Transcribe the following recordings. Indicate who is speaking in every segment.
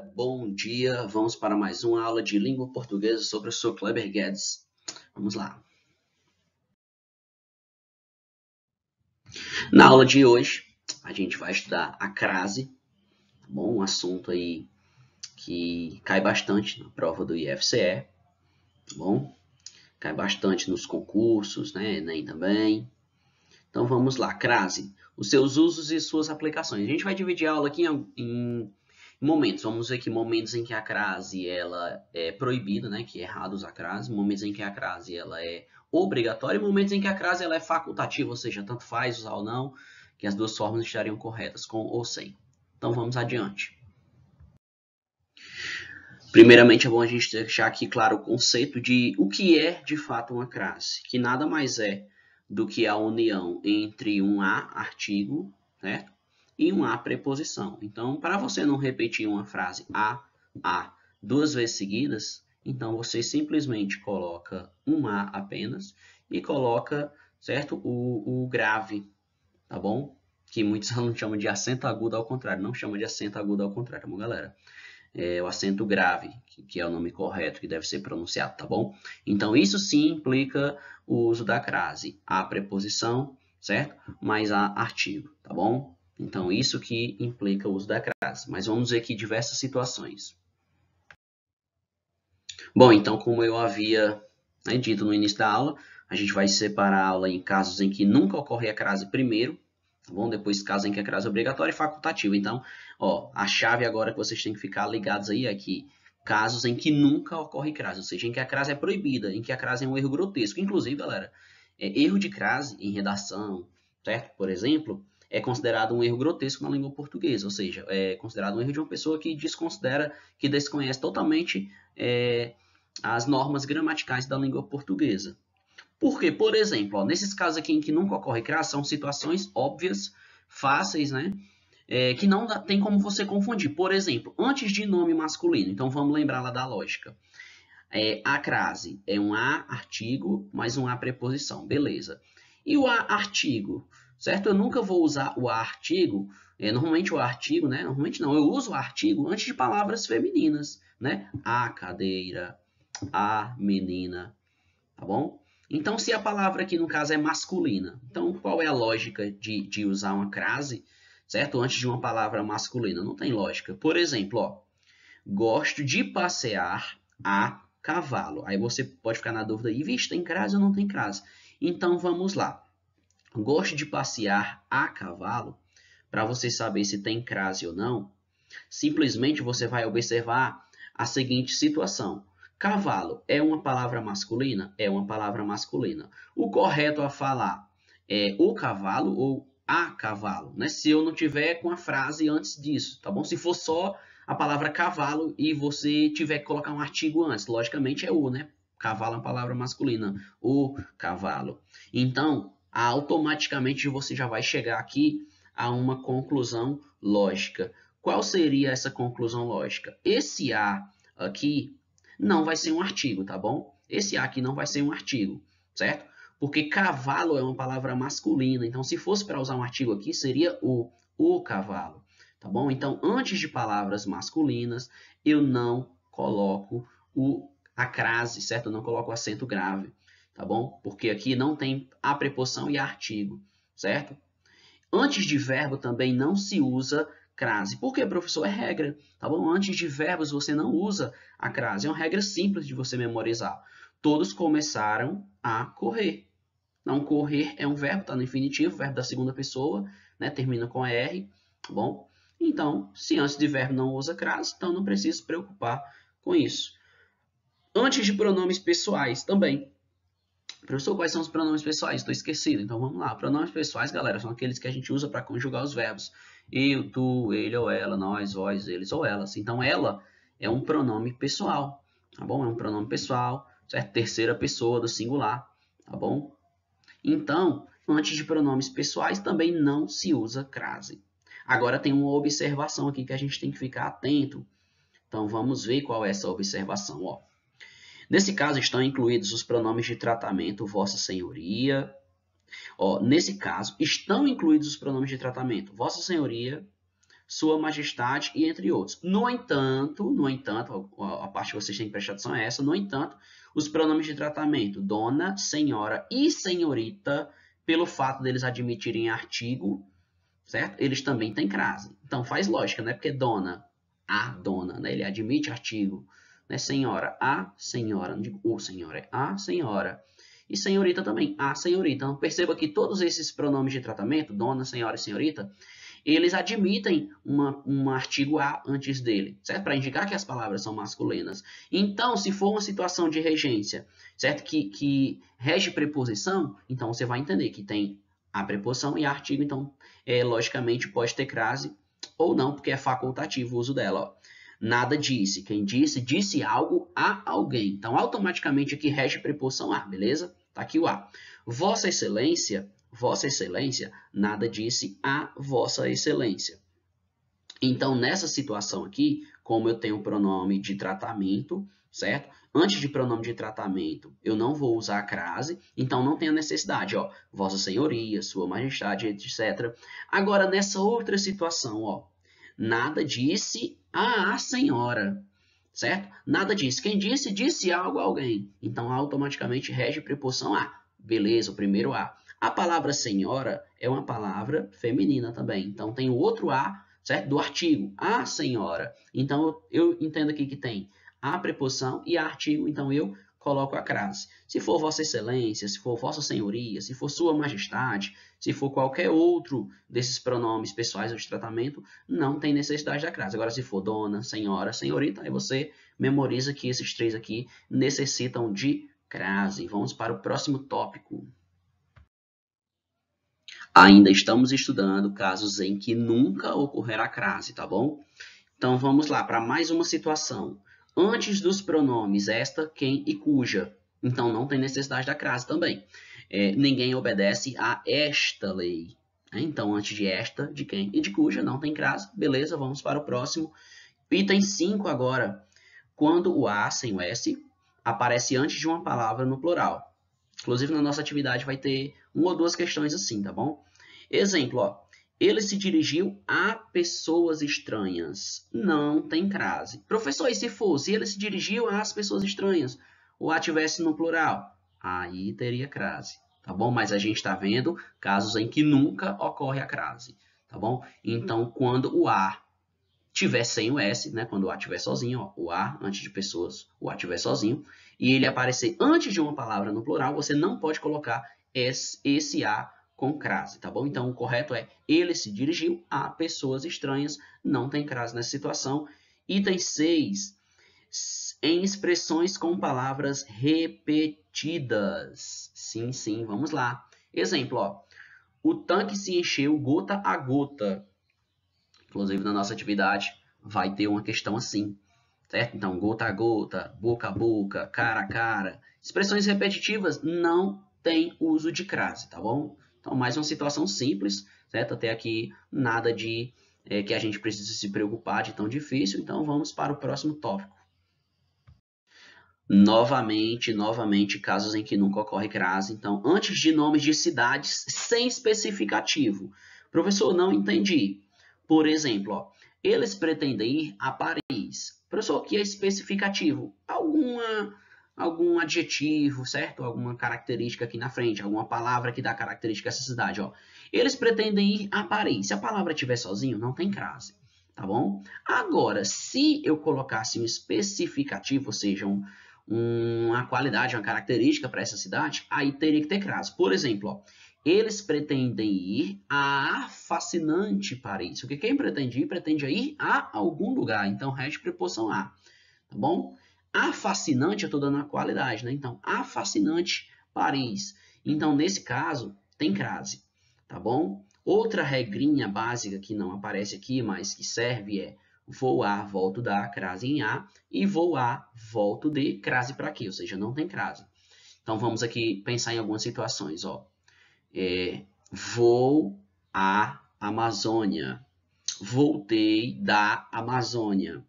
Speaker 1: bom dia. Vamos para mais uma aula de língua portuguesa sobre o professor Kleber Guedes. Vamos lá. Na aula de hoje, a gente vai estudar a crase, tá bom? um assunto aí que cai bastante na prova do IFCE, tá bom? Cai bastante nos concursos, né? Enem também. Então vamos lá, crase, os seus usos e suas aplicações. A gente vai dividir a aula aqui em, em momentos. Vamos ver aqui momentos em que a crase ela é proibida, né, que é errado usar a crase, momentos em que a crase ela é obrigatória e momentos em que a crase ela é facultativa, ou seja, tanto faz usar ou não, que as duas formas estariam corretas com ou sem. Então vamos adiante. Primeiramente é bom a gente deixar aqui claro o conceito de o que é de fato uma crase, que nada mais é do que a união entre um A artigo, certo? e um a preposição. Então, para você não repetir uma frase a, a duas vezes seguidas, então você simplesmente coloca um a apenas e coloca, certo, o, o grave, tá bom? Que muitos alunos chamam de acento agudo ao contrário, não chama de acento agudo ao contrário, tá bom, galera? É, o acento grave, que, é o nome correto que deve ser pronunciado, tá bom? Então, isso sim implica o uso da crase. A preposição, certo? Mais a artigo, tá bom? Então, isso que implica o uso da crase. Mas vamos ver aqui diversas situações. Bom, então, como eu havia né, dito no início da aula, a gente vai separar a aula em casos em que nunca ocorre a crase primeiro, tá bom? Depois casos em que a crase é obrigatória e facultativa. Então, ó, a chave agora que vocês têm que ficar ligados aí é que casos em que nunca ocorre crase, ou seja, em que a crase é proibida, em que a crase é um erro grotesco. Inclusive, galera, é, erro de crase em redação, certo? Por exemplo, é considerado um erro grotesco na língua portuguesa, ou seja, é considerado um erro de uma pessoa que desconsidera, que desconhece totalmente é, as normas gramaticais da língua portuguesa. Porque, por exemplo, ó, nesses casos aqui em que nunca ocorre criação, situações óbvias, fáceis, né? É, que não dá, tem como você confundir. Por exemplo, antes de nome masculino, então vamos lembrar lá da lógica. É, a crase é um A artigo mais um A preposição, beleza. E o A artigo certo? Eu nunca vou usar o artigo, é, normalmente o artigo, né? Normalmente não, eu uso o artigo antes de palavras femininas, né? A cadeira, a menina, tá bom? Então, se a palavra aqui, no caso, é masculina, então qual é a lógica de, de usar uma crase, certo? Antes de uma palavra masculina, não tem lógica. Por exemplo, ó, gosto de passear a cavalo. Aí você pode ficar na dúvida, e vixe, tem crase ou não tem crase? Então, vamos lá goste de passear a cavalo, para você saber se tem crase ou não, simplesmente você vai observar a seguinte situação. Cavalo é uma palavra masculina? É uma palavra masculina. O correto a falar é o cavalo ou a cavalo, né? Se eu não tiver com a frase antes disso, tá bom? Se for só a palavra cavalo e você tiver que colocar um artigo antes, logicamente é o, né? Cavalo é uma palavra masculina, o cavalo. Então, automaticamente você já vai chegar aqui a uma conclusão lógica. Qual seria essa conclusão lógica? Esse A aqui não vai ser um artigo, tá bom? Esse A aqui não vai ser um artigo, certo? Porque cavalo é uma palavra masculina, então se fosse para usar um artigo aqui, seria o, o cavalo, tá bom? Então, antes de palavras masculinas, eu não coloco o, a crase, certo? Eu não coloco o acento grave tá bom? Porque aqui não tem a preposição e artigo, certo? Antes de verbo também não se usa crase. Por quê, professor? É regra, tá bom? Antes de verbos você não usa a crase. É uma regra simples de você memorizar. Todos começaram a correr. Não correr é um verbo, tá no infinitivo, verbo da segunda pessoa, né? Termina com R, tá bom? Então, se antes de verbo não usa crase, então não precisa se preocupar com isso. Antes de pronomes pessoais também, Professor, quais são os pronomes pessoais? Estou esquecido. Então vamos lá. Pronomes pessoais, galera, são aqueles que a gente usa para conjugar os verbos. Eu, tu, ele ou ela, nós, vós, eles ou elas. Então ela é um pronome pessoal, tá bom? É um pronome pessoal, certo? Terceira pessoa do singular, tá bom? Então, antes de pronomes pessoais também não se usa crase. Agora tem uma observação aqui que a gente tem que ficar atento. Então vamos ver qual é essa observação, ó. Nesse caso, estão incluídos os pronomes de tratamento Vossa Senhoria. Ó, nesse caso, estão incluídos os pronomes de tratamento Vossa Senhoria, Sua Majestade e entre outros. No entanto, no entanto, a parte que vocês têm que prestar atenção é essa. No entanto, os pronomes de tratamento Dona, Senhora e Senhorita, pelo fato deles admitirem artigo, certo? Eles também têm crase. Então faz lógica, né? Porque Dona, a Dona, né? Ele admite artigo. Né? Senhora, a senhora. Não digo o senhor, é a senhora. E senhorita também, a senhorita. Então, perceba que todos esses pronomes de tratamento, dona, senhora e senhorita, eles admitem uma, um artigo A antes dele, certo? Para indicar que as palavras são masculinas. Então, se for uma situação de regência, certo? Que, que rege preposição, então você vai entender que tem a preposição e artigo, então, é, logicamente, pode ter crase ou não, porque é facultativo o uso dela, ó nada disse. Quem disse, disse algo a alguém. Então, automaticamente aqui rege preposição a, beleza? Tá aqui o a. Vossa Excelência, Vossa Excelência, nada disse a Vossa Excelência. Então, nessa situação aqui, como eu tenho o pronome de tratamento, certo? Antes de pronome de tratamento, eu não vou usar a crase, então não tem a necessidade, ó, Vossa Senhoria, Sua Majestade, etc. Agora, nessa outra situação, ó, nada disse a, a senhora, certo? Nada disso. Quem disse, disse algo a alguém. Então, automaticamente rege preposição a. Beleza, o primeiro a. A palavra senhora é uma palavra feminina também. Então, tem o outro a, certo? Do artigo, a senhora. Então, eu entendo aqui que tem a preposição e a artigo. Então, eu coloco a crase. Se for Vossa Excelência, se for Vossa Senhoria, se for Sua Majestade, se for qualquer outro desses pronomes pessoais ou de tratamento, não tem necessidade da crase. Agora, se for Dona, Senhora, Senhorita, aí você memoriza que esses três aqui necessitam de crase. Vamos para o próximo tópico. Ainda estamos estudando casos em que nunca ocorrerá crase, tá bom? Então vamos lá para mais uma situação antes dos pronomes esta, quem e cuja. Então não tem necessidade da crase também. É, ninguém obedece a esta lei. Né? Então, antes de esta, de quem e de cuja, não tem crase. Beleza, vamos para o próximo. Item 5 agora. Quando o A sem o S aparece antes de uma palavra no plural. Inclusive, na nossa atividade vai ter uma ou duas questões assim, tá bom? Exemplo, ó. Ele se dirigiu a pessoas estranhas. Não tem crase. Professor, e se fosse? Ele se dirigiu às pessoas estranhas. o a tivesse no plural? Aí teria crase. Tá bom? Mas a gente está vendo casos em que nunca ocorre a crase. Tá bom? Então, quando o A tiver sem o S, né? Quando o A tiver sozinho, ó, o A antes de pessoas, o A tiver sozinho, e ele aparecer antes de uma palavra no plural, você não pode colocar esse A com crase, tá bom? Então, o correto é ele se dirigiu a pessoas estranhas, não tem crase nessa situação. Item 6, em expressões com palavras repetidas. Sim, sim, vamos lá. Exemplo, ó. O tanque se encheu gota a gota. Inclusive, na nossa atividade, vai ter uma questão assim, certo? Então, gota a gota, boca a boca, cara a cara. Expressões repetitivas não tem uso de crase, tá bom? Então, mais uma situação simples, certo? Até aqui nada de é, que a gente precisa se preocupar de tão difícil. Então, vamos para o próximo tópico. Novamente, novamente, casos em que nunca ocorre crase. Então, antes de nomes de cidades sem especificativo. Professor, não entendi. Por exemplo, ó, eles pretendem ir a Paris. Professor, o que é especificativo? Alguma algum adjetivo, certo? Alguma característica aqui na frente, alguma palavra que dá característica a essa cidade, ó. Eles pretendem ir a Paris. Se a palavra tiver sozinho, não tem crase, tá bom? Agora, se eu colocasse um especificativo, ou seja, um, uma qualidade, uma característica para essa cidade, aí teria que ter crase. Por exemplo, ó, eles pretendem ir a fascinante Paris. O que quem pretende ir, pretende ir a algum lugar. Então, resta preposição a, tá bom? A fascinante, eu estou dando a qualidade, né? Então, a fascinante Paris. Então, nesse caso, tem crase, tá bom? Outra regrinha básica que não aparece aqui, mas que serve é voar, volto da, crase em A, e voar, volto de, crase para aqui, ou seja, não tem crase. Então, vamos aqui pensar em algumas situações, ó. É, vou à Amazônia. Voltei da Amazônia.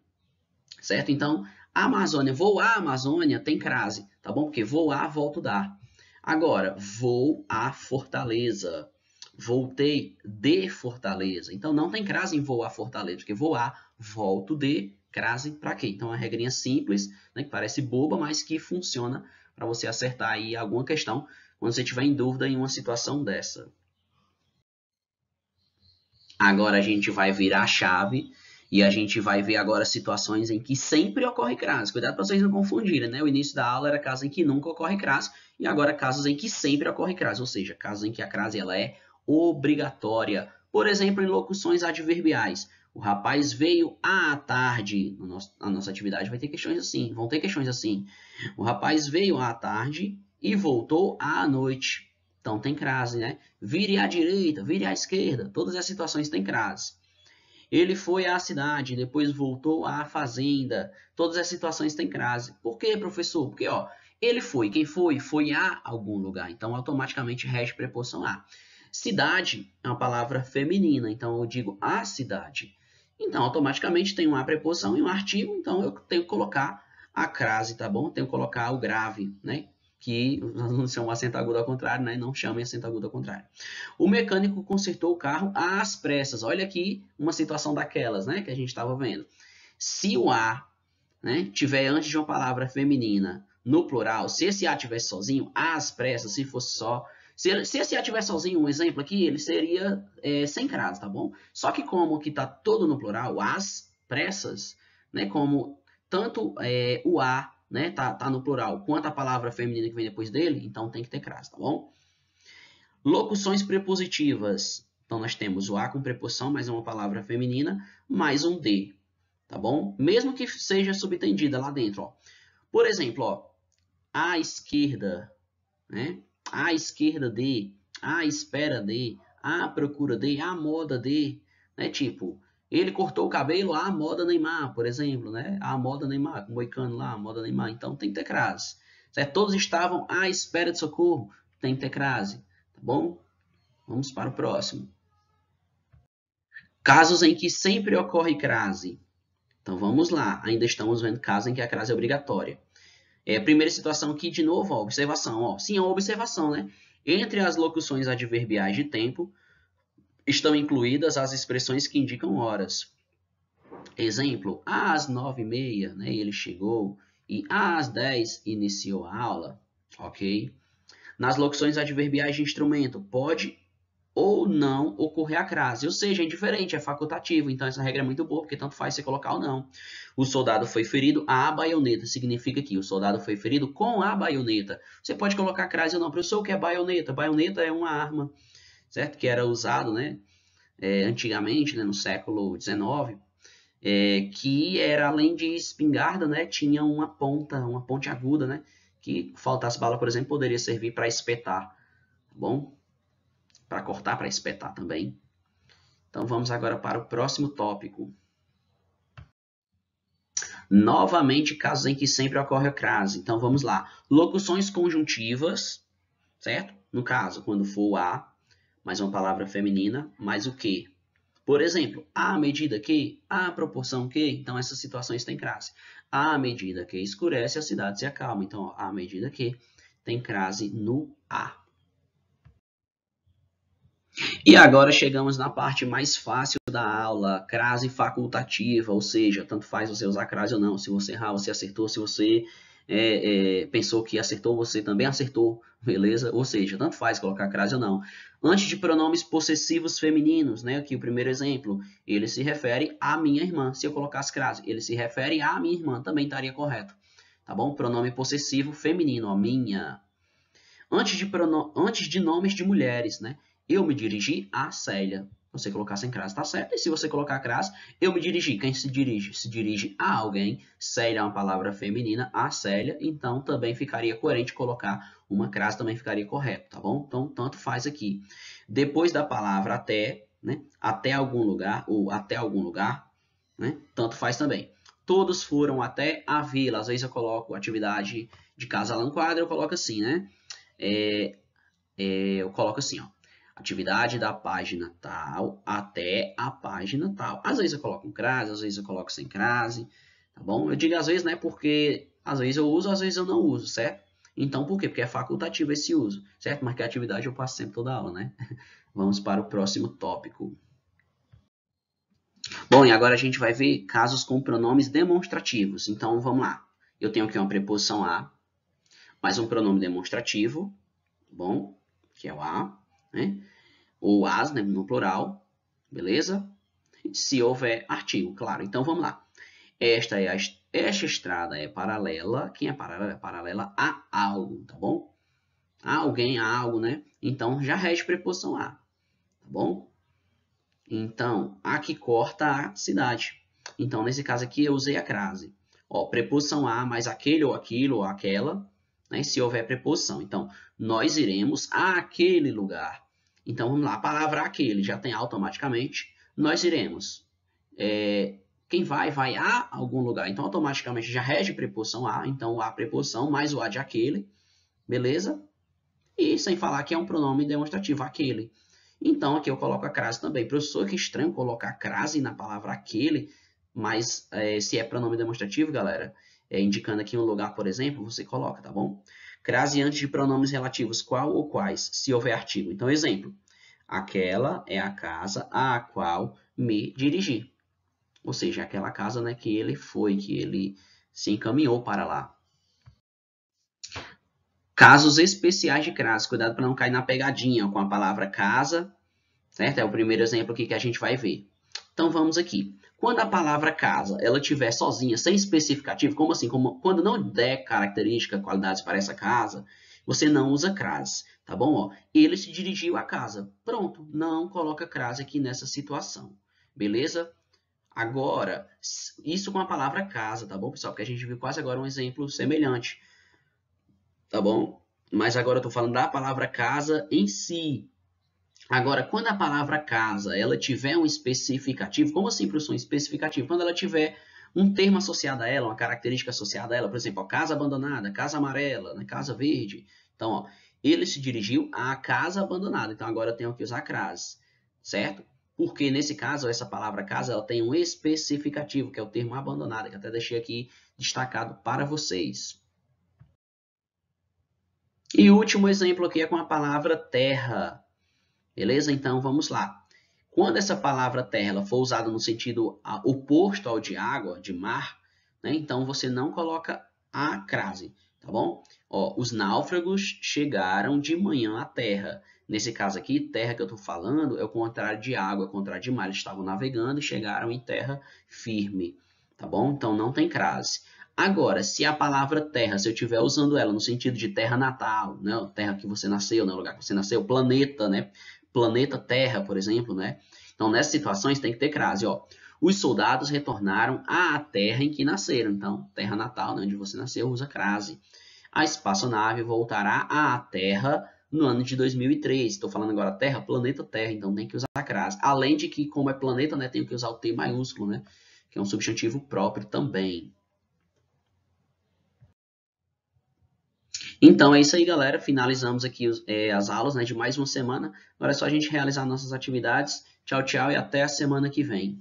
Speaker 1: Certo? Então, Amazônia, voar a Amazônia tem crase, tá bom? Porque voar, volto dar. Agora, vou a Fortaleza. Voltei de Fortaleza. Então, não tem crase em voar Fortaleza, porque voar, volto de, crase para quê? Então, é uma regrinha simples, né, que parece boba, mas que funciona para você acertar aí alguma questão quando você estiver em dúvida em uma situação dessa. Agora a gente vai virar a chave e a gente vai ver agora situações em que sempre ocorre crase. Cuidado para vocês não confundirem, né? O início da aula era casos em que nunca ocorre crase e agora casos em que sempre ocorre crase, ou seja, casos em que a crase ela é obrigatória. Por exemplo, em locuções adverbiais. O rapaz veio à tarde. No nosso, a nossa atividade vai ter questões assim. Vão ter questões assim. O rapaz veio à tarde e voltou à noite. Então tem crase, né? Vire à direita, vire à esquerda. Todas as situações têm crase. Ele foi à cidade, depois voltou à fazenda. Todas as situações têm crase. Por quê, professor? Porque, ó, ele foi. Quem foi? Foi a algum lugar. Então, automaticamente, rege preposição a. Cidade é uma palavra feminina, então eu digo a cidade. Então, automaticamente tem uma preposição e um artigo, então eu tenho que colocar a crase, tá bom? tenho que colocar o grave, né? que nós não chamamos acento agudo ao contrário, né? Não chamem acento agudo ao contrário. O mecânico consertou o carro às pressas. Olha aqui uma situação daquelas, né? Que a gente estava vendo. Se o A né, tiver antes de uma palavra feminina no plural, se esse A tivesse sozinho, às pressas, se fosse só, se, se esse A tiver sozinho, um exemplo aqui, ele seria é, sem crase, tá bom? Só que como que está todo no plural, às pressas, né? Como tanto é, o A né, tá, tá no plural, quanto a palavra feminina que vem depois dele, então tem que ter crase, tá bom? Locuções prepositivas. Então nós temos o A com preposição, mais uma palavra feminina, mais um D, tá bom? Mesmo que seja subentendida lá dentro, ó. Por exemplo, ó, à esquerda, né? À esquerda de, à espera de, à procura de, à moda de, né? Tipo, ele cortou o cabelo a moda Neymar, por exemplo, né? A moda Neymar, com o Moicano lá, a moda Neymar. Então tem que ter crase. Certo? Todos estavam à espera de socorro, tem que ter crase. Tá bom? Vamos para o próximo. Casos em que sempre ocorre crase. Então vamos lá, ainda estamos vendo casos em que a crase é obrigatória. É, primeira situação aqui, de novo, ó, observação. Ó, sim, é uma observação, né? Entre as locuções adverbiais de tempo, estão incluídas as expressões que indicam horas. Exemplo, às nove e meia né, ele chegou e às dez iniciou a aula, ok? Nas locuções adverbiais de instrumento, pode ou não ocorrer a crase, ou seja, é indiferente, é facultativo, então essa regra é muito boa, porque tanto faz você colocar ou não. O soldado foi ferido à baioneta, significa que o soldado foi ferido com a baioneta. Você pode colocar crase ou não, professor, o que é baioneta? Baioneta é uma arma certo? Que era usado, né? É, antigamente, né, no século XIX, é, que era além de espingarda, né, tinha uma ponta, uma ponte aguda, né, que faltasse bala, por exemplo, poderia servir para espetar, tá bom? Para cortar, para espetar também. Então vamos agora para o próximo tópico. Novamente, casos em que sempre ocorre a crase. Então vamos lá. Locuções conjuntivas, certo? No caso, quando for a, mais uma palavra feminina, mais o que. Por exemplo, à medida que, à proporção que, então essas situações têm crase. À medida que escurece, a cidade se acalma. Então, à medida que tem crase no A. E agora chegamos na parte mais fácil da aula, crase facultativa, ou seja, tanto faz você usar crase ou não, se você errar, você acertou, se você é, é, pensou que acertou, você também acertou, beleza? Ou seja, tanto faz colocar crase ou não. Antes de pronomes possessivos femininos, né? Aqui o primeiro exemplo, ele se refere à minha irmã. Se eu colocasse crase, ele se refere à minha irmã, também estaria correto. Tá bom? Pronome possessivo feminino, ó, minha. Antes de, prono... Antes de nomes de mulheres, né? Eu me dirigi a Célia. Você colocar sem crase está certo. E se você colocar crase, eu me dirigi. Quem se dirige? Se dirige a alguém. Célia é uma palavra feminina, a Célia. Então também ficaria coerente colocar uma crase, também ficaria correto, tá bom? Então tanto faz aqui. Depois da palavra até, né? Até algum lugar ou até algum lugar, né? Tanto faz também. Todos foram até a vila. Às vezes eu coloco atividade de casa lá no quadro, eu coloco assim, né? É, é, eu coloco assim, ó atividade da página tal até a página tal. Às vezes eu coloco um crase, às vezes eu coloco sem crase, tá bom? Eu digo às vezes, né, porque às vezes eu uso, às vezes eu não uso, certo? Então, por quê? Porque é facultativo esse uso, certo? Mas que atividade eu passo sempre toda aula, né? Vamos para o próximo tópico. Bom, e agora a gente vai ver casos com pronomes demonstrativos. Então, vamos lá. Eu tenho aqui uma preposição a, mais um pronome demonstrativo, tá bom? Que é o a né? Ou as, né, no plural, beleza? Se houver artigo, claro. Então, vamos lá. Esta, é a, esta estrada é paralela. Quem é paralela? É paralela a algo, tá bom? A alguém, a algo, né? Então, já rege preposição a, tá bom? Então, a que corta a cidade. Então, nesse caso aqui, eu usei a crase. Ó, preposição a mais aquele ou aquilo ou aquela né, se houver preposição. Então, nós iremos àquele lugar. Então, vamos lá, a palavra aquele já tem automaticamente, nós iremos. É, quem vai, vai a algum lugar. Então, automaticamente já rege preposição a, então a preposição mais o a de aquele, beleza? E sem falar que é um pronome demonstrativo, aquele. Então, aqui eu coloco a crase também. Professor, que estranho colocar crase na palavra aquele, mas é, se é pronome demonstrativo, galera, é, indicando aqui um lugar, por exemplo, você coloca, tá bom? Crase antes de pronomes relativos qual ou quais, se houver artigo. Então, exemplo, aquela é a casa a qual me dirigi. Ou seja, aquela casa né, que ele foi, que ele se encaminhou para lá. Casos especiais de crase. Cuidado para não cair na pegadinha com a palavra casa, certo? É o primeiro exemplo aqui que a gente vai ver. Então, vamos aqui. Quando a palavra casa, ela tiver sozinha, sem especificativo, como assim? Como, quando não der característica, qualidades para essa casa, você não usa crase, tá bom? Ó, ele se dirigiu à casa. Pronto, não coloca crase aqui nessa situação, beleza? Agora, isso com a palavra casa, tá bom, pessoal? Porque a gente viu quase agora um exemplo semelhante, tá bom? Mas agora eu estou falando da palavra casa em si, Agora, quando a palavra casa, ela tiver um especificativo, como assim, professor, um especificativo? Quando ela tiver um termo associado a ela, uma característica associada a ela, por exemplo, ó, casa abandonada, casa amarela, né, casa verde. Então, ó, ele se dirigiu à casa abandonada. Então, agora eu tenho que usar crase, certo? Porque nesse caso, essa palavra casa ela tem um especificativo, que é o termo abandonada, que até deixei aqui destacado para vocês. E o último exemplo aqui é com a palavra terra. Beleza? Então vamos lá. Quando essa palavra terra for usada no sentido ah, oposto ao de água, de mar, né, então você não coloca a crase, tá bom? Ó, os náufragos chegaram de manhã à terra. Nesse caso aqui, terra que eu estou falando é o contrário de água, é o contrário de mar. Eles estavam navegando e chegaram em terra firme, tá bom? Então não tem crase. Agora, se a palavra terra, se eu estiver usando ela no sentido de terra natal, né? terra que você nasceu, né? o lugar que você nasceu, planeta, né? planeta Terra, por exemplo, né? Então, nessas situações tem que ter crase, ó. Os soldados retornaram à terra em que nasceram. Então, terra natal, né, onde você nasceu, usa crase. A espaçonave voltará à Terra no ano de 2003. Estou falando agora Terra, planeta Terra, então tem que usar a crase. Além de que, como é planeta, né, tem que usar o T maiúsculo, né? Que é um substantivo próprio também. Então é isso aí, galera. Finalizamos aqui os, é, as aulas né, de mais uma semana. Agora é só a gente realizar nossas atividades. Tchau, tchau e até a semana que vem.